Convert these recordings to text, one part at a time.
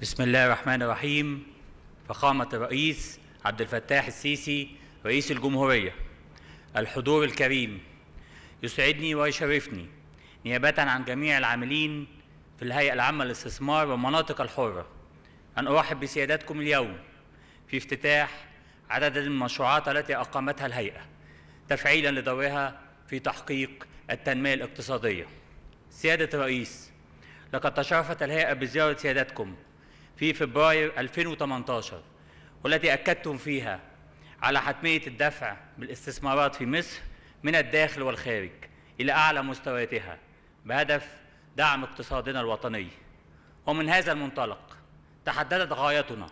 بسم الله الرحمن الرحيم فخامة الرئيس عبد الفتاح السيسي رئيس الجمهورية الحضور الكريم يسعدني ويشرفني نيابة عن جميع العاملين في الهيئة العامة للاستثمار والمناطق الحرة أن أرحب بسيادتكم اليوم في افتتاح عدد المشروعات التي أقامتها الهيئة تفعيلا لدورها في تحقيق التنمية الاقتصادية سيادة الرئيس لقد تشرفت الهيئة بزيارة سيادتكم في فبراير 2018 والتي أكدتم فيها على حتمية الدفع بالاستثمارات في مصر من الداخل والخارج إلى أعلى مستوياتها بهدف دعم اقتصادنا الوطني ومن هذا المنطلق تحددت غايتنا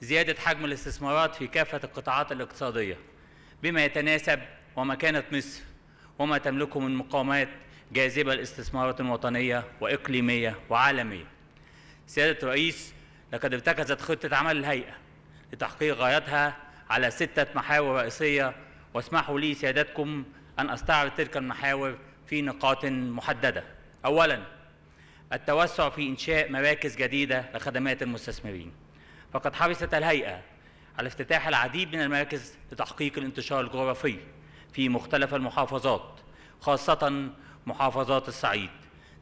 زيادة حجم الاستثمارات في كافة القطاعات الاقتصادية بما يتناسب ومكانة مصر وما تملكه من مقامات جاذبة لاستثمارات وطنية وإقليمية وعالمية سيادة الرئيس لقد ارتكزت خطة عمل الهيئة لتحقيق غايتها على ستة محاور رئيسية واسمحوا لي سيادتكم أن أستعرض تلك المحاور في نقاط محددة أولاً التوسع في إنشاء مراكز جديدة لخدمات المستثمرين فقد حرصت الهيئة على افتتاح العديد من المراكز لتحقيق الانتشار الجغرافي في مختلف المحافظات خاصة محافظات الصعيد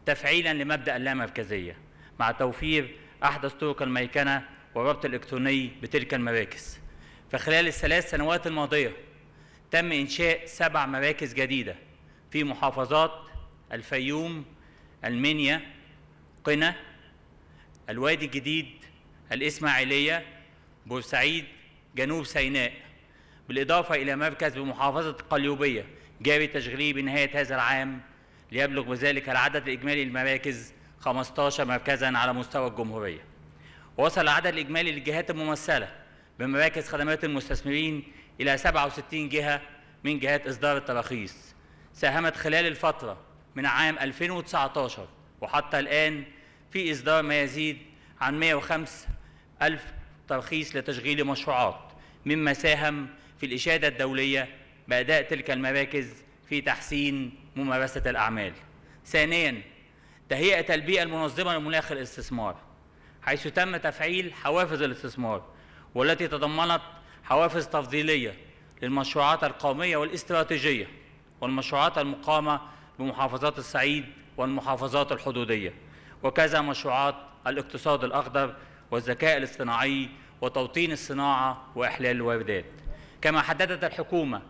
تفعيلا لمبدأ اللامركزية مع توفير أحدث طرق الميكنة والربط الإلكتروني بتلك المراكز فخلال الثلاث سنوات الماضية تم إنشاء سبع مراكز جديدة في محافظات الفيوم المنيا قنا الوادي الجديد الإسماعيلية بورسعيد جنوب سيناء بالإضافة إلى مركز بمحافظة القليوبية جاري تشغيله بنهاية هذا العام ليبلغ بذلك العدد الإجمالي للمراكز 15 مركزا على مستوى الجمهورية وصل العدد الإجمالي للجهات الممثلة بمراكز خدمات المستثمرين إلى 67 جهة من جهات إصدار التراخيص ساهمت خلال الفترة من عام 2019 وحتى الآن في إصدار ما يزيد عن 105 ألف ترخيص لتشغيل مشروعات مما ساهم في الإشادة الدولية بأداء تلك المراكز في تحسين ممارسة الأعمال ثانياً تهيئة البيئة المنظمة لمناخ الاستثمار حيث تم تفعيل حوافز الاستثمار والتي تضمنت حوافز تفضيلية للمشروعات القومية والاستراتيجية والمشروعات المقامة بمحافظات الصعيد والمحافظات الحدودية وكذا مشروعات الاقتصاد الأخضر والذكاء الاصطناعي وتوطين الصناعة وإحلال الواردات كما حددت الحكومة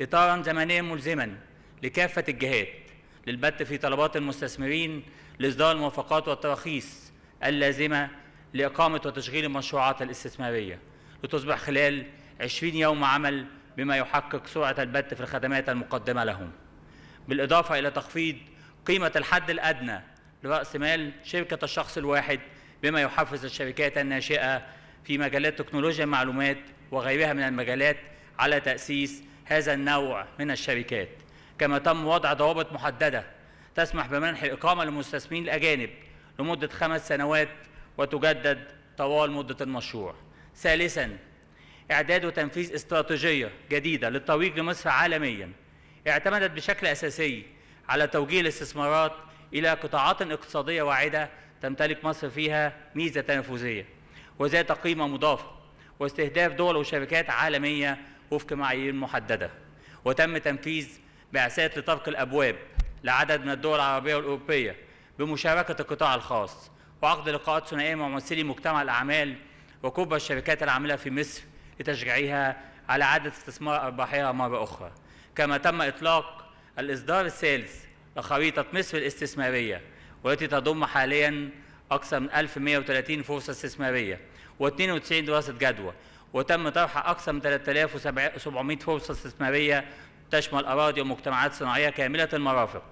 إطارا زمنيا ملزما لكافة الجهات للبت في طلبات المستثمرين لإصدار الموافقات والتراخيص اللازمة لإقامة وتشغيل المشروعات الاستثمارية لتصبح خلال 20 يوم عمل بما يحقق سرعة البت في الخدمات المقدمة لهم بالإضافة إلى تخفيض قيمة الحد الأدنى لرأس مال شركة الشخص الواحد بما يحفز الشركات الناشئة في مجالات تكنولوجيا المعلومات وغيرها من المجالات على تأسيس هذا النوع من الشركات كما تم وضع ضوابط محددة تسمح بمنح الإقامة للمستثمرين الأجانب لمدة خمس سنوات وتجدد طوال مدة المشروع. ثالثاً إعداد وتنفيذ استراتيجية جديدة للترويج لمصر عالمياً اعتمدت بشكل أساسي على توجيه الاستثمارات إلى قطاعات اقتصادية واعدة تمتلك مصر فيها ميزة تنافسية وذات قيمة مضافة واستهداف دول وشركات عالمية وفق معايير محددة وتم تنفيذ بعثات لطرق الأبواب لعدد من الدول العربية والأوروبية بمشاركة القطاع الخاص وعقد لقاءات ثنائية مع ممثلي مجتمع الأعمال وكبرى الشركات العاملة في مصر لتشجيعها على إعادة استثمار أرباحها مرة أخرى كما تم إطلاق الإصدار الثالث لخريطة مصر الاستثمارية والتي تضم حاليا أكثر من 1130 فرصة استثمارية و92 دراسة جدوى وتم طرح أكثر من 3700 فرصة استثمارية تشمل أراضي ومجتمعات صناعية كاملة المرافق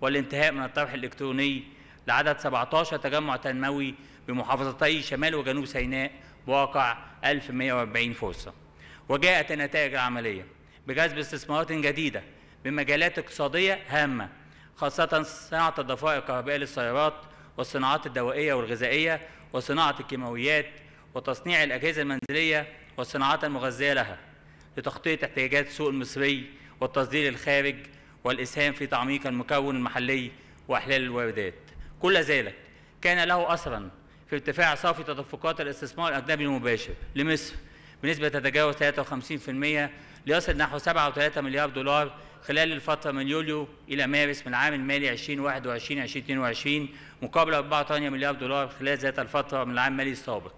والانتهاء من الطرح الإلكتروني لعدد 17 تجمع تنموي بمحافظتي شمال وجنوب سيناء بواقع 1140 فرصة وجاءت النتائج العملية بجذب استثمارات جديدة بمجالات اقتصادية هامة خاصة صناعة الضفائر الكهربائية للسيارات والصناعات الدوائية والغذائية وصناعة الكيماويات وتصنيع الأجهزة المنزلية والصناعات المغذية لها لتخطيط احتياجات السوق المصري والتصدير الخارج والإسهام في تعميق المكون المحلي وإحلال الواردات كل ذلك كان له أثرا في ارتفاع صافي تدفقات الاستثمار الأجنبي المباشر لمصر بنسبة تتجاوز 53% ليصل نحو 7.3 مليار دولار خلال الفترة من يوليو إلى مارس من العام المالي 2021-2022 مقابل 4.8 مليار دولار خلال ذات الفترة من العام المالي السابق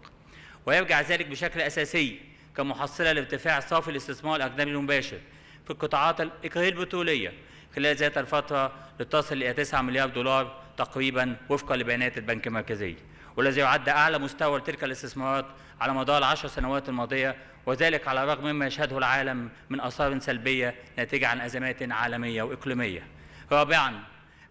ويرجع ذلك بشكل أساسي كمحصلة لارتفاع صافي الاستثمار الأجنبي المباشر في القطاعات الإكراه البترولية خلال ذات الفترة لتصل إلى 9 مليار دولار تقريبا وفقا لبيانات البنك المركزي والذي يعد أعلى مستوى لتلك الاستثمارات على مدار العشر سنوات الماضية وذلك على الرغم مما يشهده العالم من آثار سلبية ناتجة عن أزمات عالمية وإقليمية رابعا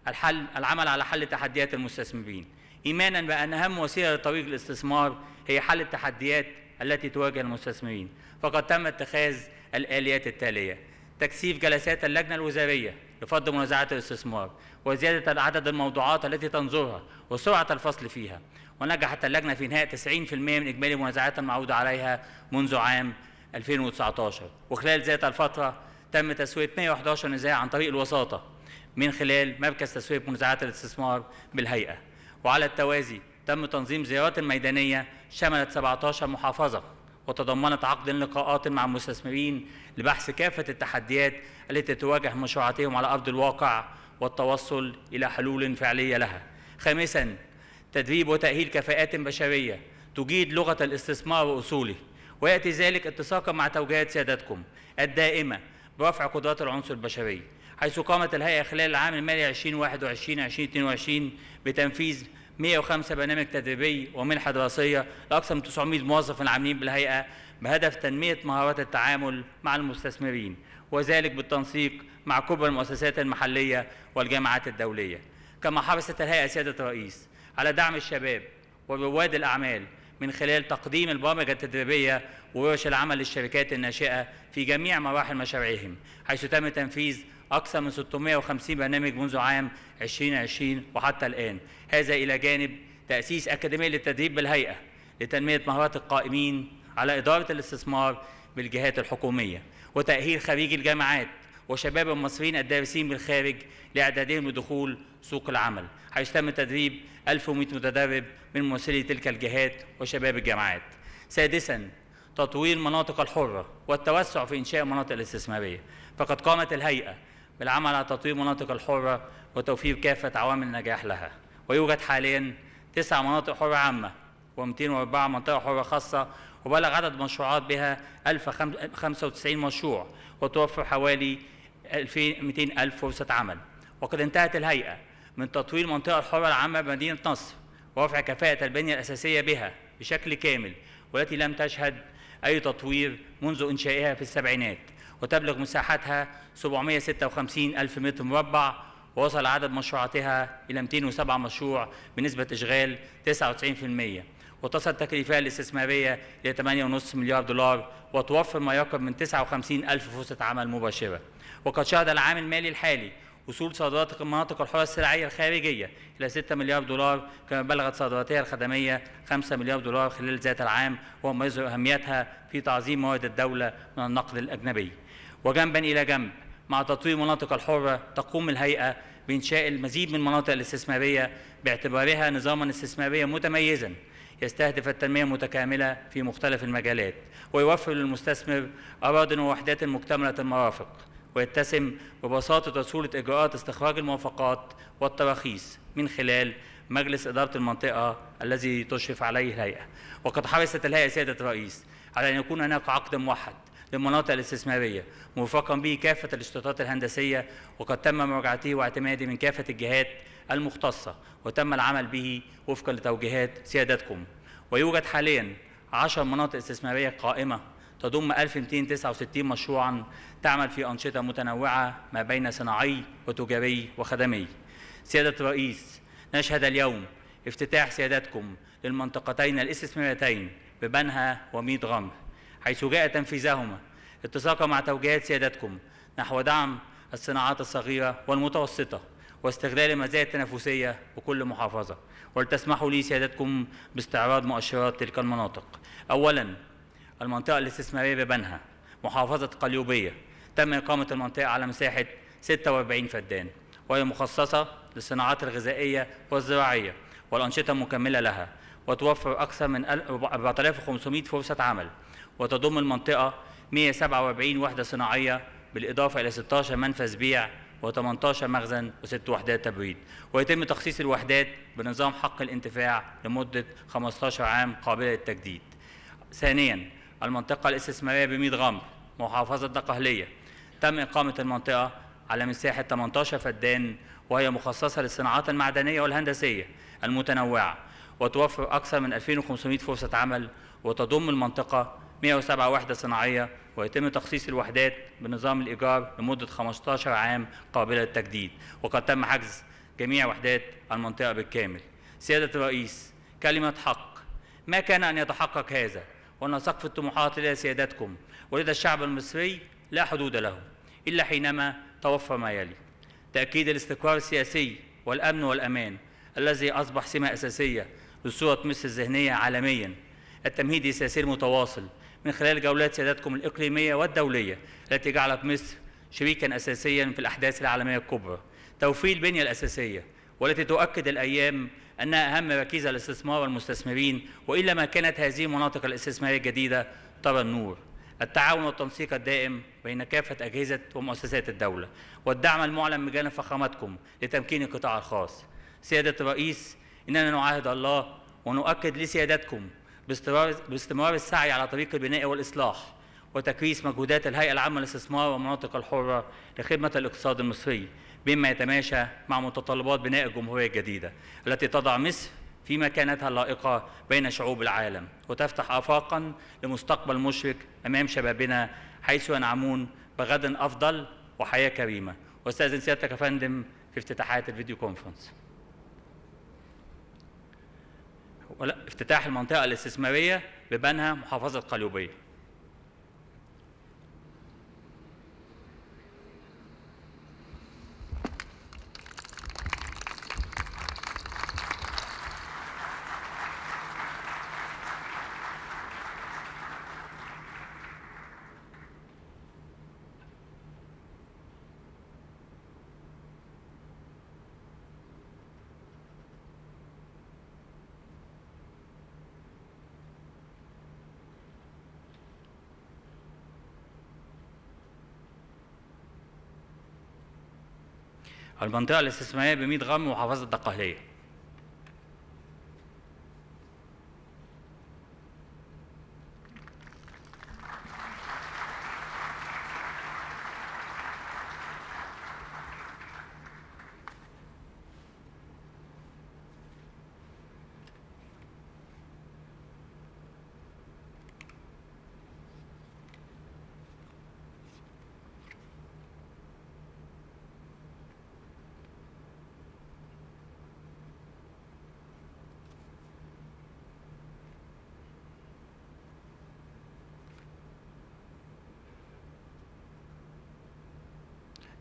الحل العمل على حل تحديات المستثمرين إيمانا بأن أهم وسيلة لطريق الاستثمار هي حل التحديات التي تواجه المستثمرين فقد تم اتخاذ الآليات التالية تكثيف جلسات اللجنة الوزارية لفض منازعات الاستثمار وزيادة عدد الموضوعات التي تنظرها وسرعة الفصل فيها ونجحت اللجنة في إنهاء 90% من إجمالي المنازعات المعودة عليها منذ عام 2019 وخلال ذات الفترة تم تسوية 111 نزاع عن طريق الوساطة من خلال مركز تسوية منازعات الاستثمار بالهيئة وعلى التوازي تم تنظيم زيارات ميدانية شملت 17 محافظة وتضمنت عقد لقاءات مع المستثمرين لبحث كافة التحديات التي تواجه مشروعاتهم على أرض الواقع والتوصل إلى حلول فعلية لها خامساً تدريب وتأهيل كفاءات بشرية تجيد لغة الاستثمار وأصوله ويأتي ذلك اتساقا مع توجيهات سيادتكم الدائمة برفع قدرات العنصر البشري حيث قامت الهيئة خلال العام المالي 2021-2022 بتنفيذ 105 برنامج تدريبي ومنحه دراسيه لاكثر من 900 موظف عاملين بالهيئه بهدف تنميه مهارات التعامل مع المستثمرين وذلك بالتنسيق مع كبرى المؤسسات المحليه والجامعات الدوليه. كما حرصت الهيئه سياده الرئيس على دعم الشباب ورواد الاعمال من خلال تقديم البرامج التدريبيه وورش العمل للشركات الناشئه في جميع مراحل مشاريعهم حيث تم تنفيذ أكثر من 650 برنامج منذ عام 2020 وحتى الآن هذا إلى جانب تأسيس أكاديمية للتدريب بالهيئة لتنمية مهارات القائمين على إدارة الاستثمار بالجهات الحكومية وتأهيل خريجي الجامعات وشباب المصريين الدارسين بالخارج لإعدادهم لدخول سوق العمل حيث تم تدريب 1100 متدرب من ممثلي تلك الجهات وشباب الجامعات سادسا تطوير المناطق الحرة والتوسع في إنشاء مناطق الاستثمارية فقد قامت الهيئة بالعمل على تطوير مناطق الحرة وتوفير كافة عوامل النجاح لها ويوجد حاليا تسع مناطق حرة عامة و204 منطقة حرة خاصة وبلغ عدد مشروعات بها 1095 مشروع وتوفر حوالي 200 ألف فرصة عمل وقد انتهت الهيئة من تطوير المنطقة الحرة العامة بمدينة نصر ورفع كفاءة البنية الأساسية بها بشكل كامل والتي لم تشهد أي تطوير منذ إنشائها في السبعينات وتبلغ مساحتها 756 ألف متر مربع ووصل عدد مشروعاتها إلى 207 مشروع بنسبة إشغال 99% وتصل تكلفتها الاستثمارية إلى 8.5 مليار دولار وتوفر ما يقرب من 59 ألف فرصة عمل مباشرة وقد شهد العام المالي الحالي وصول صادرات المناطق الحرة السلعية الخارجية إلى 6 مليار دولار كما بلغت صادراتها الخدمية 5 مليار دولار خلال ذات العام وهو ما يظهر أهميتها في تعظيم موارد الدولة من النقد الأجنبي وجنبا إلى جنب مع تطوير مناطق الحرة تقوم الهيئة بإنشاء المزيد من المناطق الاستثمارية باعتبارها نظاما استثماريا متميزا يستهدف التنمية المتكاملة في مختلف المجالات ويوفر للمستثمر أراضٍ ووحدات مكتملة المرافق ويتسم ببساطة وسهولة إجراءات استخراج الموافقات والتراخيص من خلال مجلس إدارة المنطقة الذي تشرف عليه الهيئة وقد حرصت الهيئة سيادة الرئيس على أن يكون هناك عقد موحد للمناطق الاستثمارية مرفقا به كافة الاشتراطات الهندسية وقد تم مراجعته واعتماده من كافة الجهات المختصة وتم العمل به وفقا لتوجيهات سيادتكم ويوجد حاليا 10 مناطق استثمارية قائمة تضم 1269 مشروعا تعمل في أنشطة متنوعة ما بين صناعي وتجاري وخدمي سيادة الرئيس نشهد اليوم افتتاح سيادتكم للمنطقتين الاستثماريتين ببنها وميت غمر حيث جاء تنفيذهما اتساقا مع توجيهات سيادتكم نحو دعم الصناعات الصغيرة والمتوسطة واستغلال المزايا التنافسية بكل محافظة ولتسمحوا لي سيادتكم باستعراض مؤشرات تلك المناطق أولا المنطقة الاستثمارية ببنها محافظة قليوبية تم إقامة المنطقة على مساحة 46 فدان وهي مخصصة للصناعات الغذائية والزراعية والأنشطة المكملة لها وتوفر أكثر من 4500 فرصة عمل وتضم المنطقة 147 وحدة صناعية بالإضافة إلى 16 منفذ بيع و18 مخزن وست وحدات تبريد ويتم تخصيص الوحدات بنظام حق الانتفاع لمدة 15 عام قابلة للتجديد ثانيا المنطقة الاستثمارية بميد غمر محافظة دقهلية تم إقامة المنطقة على مساحة 18 فدان وهي مخصصة للصناعات المعدنية والهندسية المتنوعة وتوفر أكثر من 2500 فرصة عمل وتضم المنطقة 107 وحدة صناعية ويتم تخصيص الوحدات بنظام الإيجار لمدة 15 عام قابلة للتجديد وقد تم حجز جميع وحدات المنطقة بالكامل سيادة الرئيس كلمة حق ما كان أن يتحقق هذا وأن سقف الطموحات لدى سيادتكم ولدى الشعب المصري لا حدود له إلا حينما توفر ما يلي تأكيد الاستقرار السياسي والأمن والأمان الذي أصبح سمة أساسية لصورة مصر الذهنية عالمياً التمهيد السياسي المتواصل من خلال جولات سيادتكم الإقليمية والدولية التي جعلت مصر شريكا أساسيا في الأحداث العالمية الكبرى توفير البنية الأساسية والتي تؤكد الأيام أنها أهم ركيزة للاستثمار والمستثمرين وإلا ما كانت هذه المناطق الاستثمارية الجديدة ترى النور التعاون والتنسيق الدائم بين كافة أجهزة ومؤسسات الدولة والدعم المعلن من جانب فخامتكم لتمكين القطاع الخاص سيادة الرئيس إننا نعاهد الله ونؤكد لسيادتكم باستمرار السعي على طريق البناء والإصلاح وتكريس مجهودات الهيئة العامة للاستثمار والمناطق الحرة لخدمة الاقتصاد المصري بما يتماشى مع متطلبات بناء الجمهورية الجديدة التي تضع مصر في مكانتها اللائقة بين شعوب العالم وتفتح آفاقا لمستقبل مشرق أمام شبابنا حيث ينعمون بغد أفضل وحياة كريمة واستأذن سيادتك يا فندم في افتتاحات الفيديو كونفرنس ولا افتتاح المنطقة الاستثمارية ببنها محافظة قليوبية المنطقه الاستثنائيه ب 100 غرم ومحافظه الدقهليه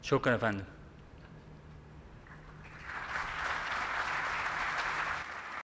شكرا يا فندم